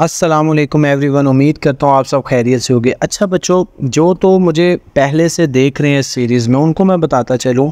अस्सलाम every one उम्मीद करता हूँ आप सब खैरियत से होगी अच्छा बच्चों जो तो मुझे पहले से देख रहे हैं इस सीरीज़ में उनको मैं बताता चलूँ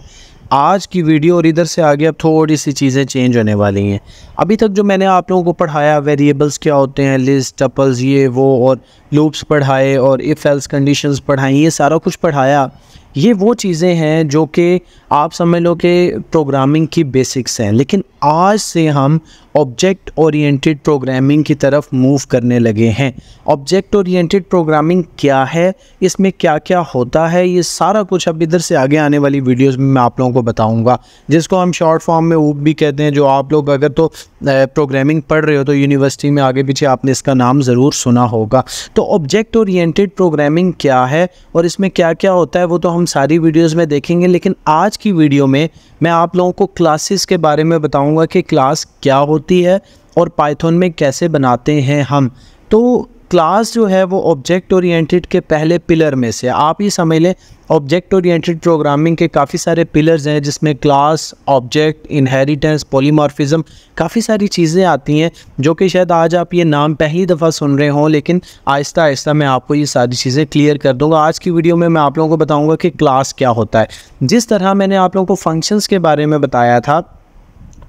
आज की वीडियो और इधर से आगे अब थोड़ी सी चीज़ें चेंज होने वाली हैं अभी तक जो मैंने आप लोगों को पढ़ाया वेरिएबल्स क्या होते हैं लिस्ट टपल्स ये वो और लूप्स पढ़ाए और इफ़ एल्स कंडीशन पढ़ाई ये सारा कुछ पढ़ाया ये वो चीज़ें हैं जो कि आप समझ लो कि प्रोग्रामिंग की बेसिक्स हैं लेकिन आज से हम ऑब्जेक्ट ओरिएंटेड प्रोग्रामिंग की तरफ मूव करने लगे हैं ऑब्जेक्ट ओरिएंटेड प्रोग्रामिंग क्या है इसमें क्या क्या होता है ये सारा कुछ अब इधर से आगे आने वाली वीडियोस में मैं आप लोगों को बताऊंगा जिसको हम शॉर्ट फॉर्म में ऊप भी कहते हैं जो आप लोग अगर तो प्रोग्रामिंग पढ़ रहे हो तो यूनिवर्सिटी में आगे पीछे आपने इसका नाम ज़रूर सुना होगा तो ऑब्जेक्ट ओरिएटेड प्रोग्रामिंग क्या है और इसमें क्या क्या होता है वो तो हम सारी वीडियोज़ में देखेंगे लेकिन आज की वीडियो में मैं आप लोगों को क्लासेस के बारे में बताऊंगा कि क्लास क्या होती है और पाइथन में कैसे बनाते हैं हम तो क्लास जो है वो ऑब्जेक्ट ओरिएंटेड के पहले पिलर में से आप ये समझ लें ऑब्जेक्ट ओरिएंटेड प्रोग्रामिंग के काफ़ी सारे पिलर्स हैं जिसमें क्लास ऑब्जेक्ट इनहेरिटेंस पॉलीमॉर्फिज्म काफ़ी सारी चीज़ें आती हैं जो कि शायद आज आप ये नाम पहली दफ़ा सुन रहे हों लेकिन आहिस्ता आहिस्ता मैं आपको ये सारी चीज़ें क्लियर कर दूंगा आज की वीडियो में मैं आप लोगों को बताऊँगा कि क्लास क्या होता है जिस तरह मैंने आप लोगों को फंक्शंस के बारे में बताया था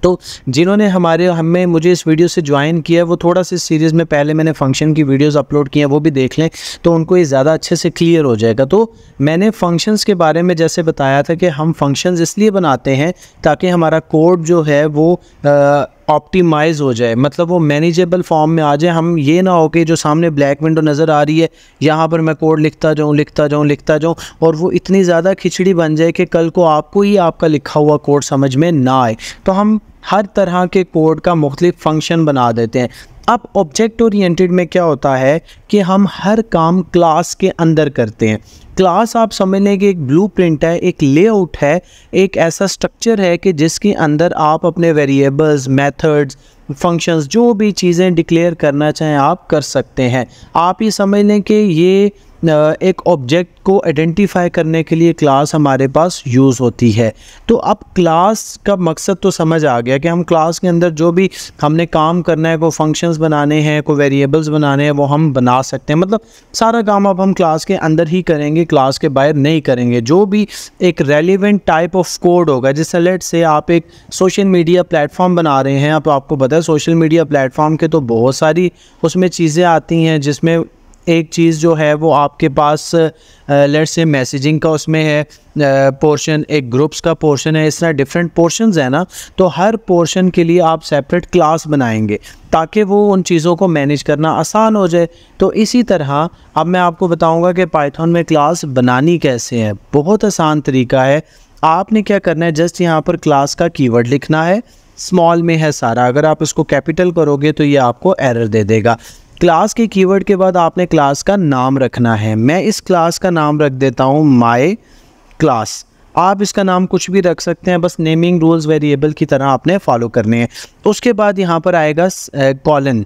तो जिन्होंने हमारे हमें मुझे इस वीडियो से ज्वाइन किया है वो थोड़ा सा इस सीरीज़ में पहले मैंने फंक्शन की वीडियोस अपलोड किए हैं वो भी देख लें तो उनको ये ज़्यादा अच्छे से क्लियर हो जाएगा तो मैंने फंक्शंस के बारे में जैसे बताया था कि हम फंक्शंस इसलिए बनाते हैं ताकि हमारा कोड जो है वो आ, ऑप्टिमाइज़ हो जाए मतलब वो मैनेजेबल फॉर्म में आ जाए हम ये ना हो कि जो सामने ब्लैक विंडो नज़र आ रही है यहाँ पर मैं कोड लिखता जाऊँ लिखता जाऊँ लिखता जाऊँ और वो इतनी ज़्यादा खिचड़ी बन जाए कि कल को आपको ही आपका लिखा हुआ कोड समझ में ना आए तो हम हर तरह के कोड का मुख्तलिफ फंक्शन बना देते हैं अब ऑब्जेक्ट ओरिएंटेड में क्या होता है कि हम हर काम क्लास के अंदर करते हैं क्लास आप समझ लें कि एक ब्लू प्रिंट है एक लेआउट है एक ऐसा स्ट्रक्चर है कि जिसके अंदर आप अपने वेरिएबल्स मेथड्स फंक्शंस जो भी चीज़ें डिक्लेयर करना चाहें आप कर सकते हैं आप ये समझ लें कि ये एक ऑब्जेक्ट को आइडेंटिफाई करने के लिए क्लास हमारे पास यूज़ होती है तो अब क्लास का मकसद तो समझ आ गया कि हम क्लास के अंदर जो भी हमने काम करना है कोई फंक्शंस बनाने हैं कोई वेरिएबल्स बनाने हैं वो हम बना सकते हैं मतलब सारा काम अब हम क्लास के अंदर ही करेंगे क्लास के बाहर नहीं करेंगे जो भी एक रेलिवेंट टाइप ऑफ कोड होगा जैसे लेट से आप एक सोशल मीडिया प्लेटफॉर्म बना रहे हैं अब आपको पता है सोशल मीडिया प्लेटफॉर्म के तो बहुत सारी उसमें चीज़ें आती हैं जिसमें एक चीज़ जो है वो आपके पास लेट्स से मैसेजिंग का उसमें है पोर्शन एक ग्रुप्स का पोर्शन है इस तरह डिफरेंट पोर्शन है ना तो हर पोर्शन के लिए आप सेपरेट क्लास बनाएंगे ताकि वो उन चीज़ों को मैनेज करना आसान हो जाए तो इसी तरह अब मैं आपको बताऊंगा कि पाइथन में क्लास बनानी कैसे है बहुत आसान तरीका है आपने क्या करना है जस्ट यहाँ पर क्लास का कीवर्ड लिखना है स्मॉल में है सारा अगर आप इसको कैपिटल करोगे तो ये आपको एरर दे देगा क्लास के कीवर्ड के बाद आपने क्लास का नाम रखना है मैं इस क्लास का नाम रख देता हूँ माई क्लास आप इसका नाम कुछ भी रख सकते हैं बस नेमिंग रूल्स वेरिएबल की तरह आपने फॉलो करने हैं उसके बाद यहाँ पर आएगा कॉलन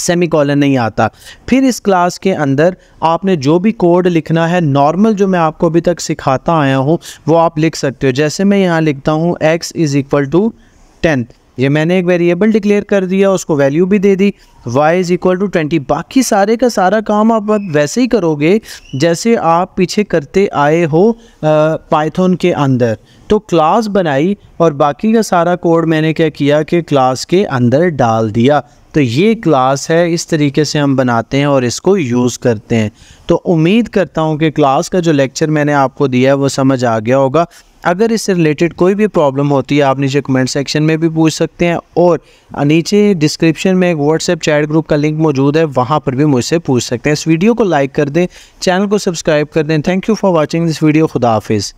सेमी कॉलन नहीं आता फिर इस क्लास के अंदर आपने जो भी कोड लिखना है नॉर्मल जो मैं आपको अभी तक सिखाता आया हूँ वो आप लिख सकते हो जैसे मैं यहाँ लिखता हूँ x is equal to tenth ये मैंने एक वेरिएबल डिक्लेयर कर दिया उसको वैल्यू भी दे दी y is equal to twenty बाकी सारे का सारा काम आप वैसे ही करोगे जैसे आप पीछे करते आए हो पाइथन के अंदर तो क्लास बनाई और बाकी का सारा कोड मैंने क्या किया कि क्लास के अंदर डाल दिया तो ये क्लास है इस तरीके से हम बनाते हैं और इसको यूज़ करते हैं तो उम्मीद करता हूँ कि क्लास का जो लेक्चर मैंने आपको दिया है वो समझ आ गया होगा अगर इससे रिलेटेड कोई भी प्रॉब्लम होती है आप नीचे कमेंट सेक्शन में भी पूछ सकते हैं और नीचे डिस्क्रिप्शन में एक व्हाट्सएप चैट ग्रुप का लिंक मौजूद है वहाँ पर भी मुझसे पूछ सकते हैं इस वीडियो को लाइक कर दें चैनल को सब्सक्राइब कर दें thank you for watching this video खुदा हाफिज़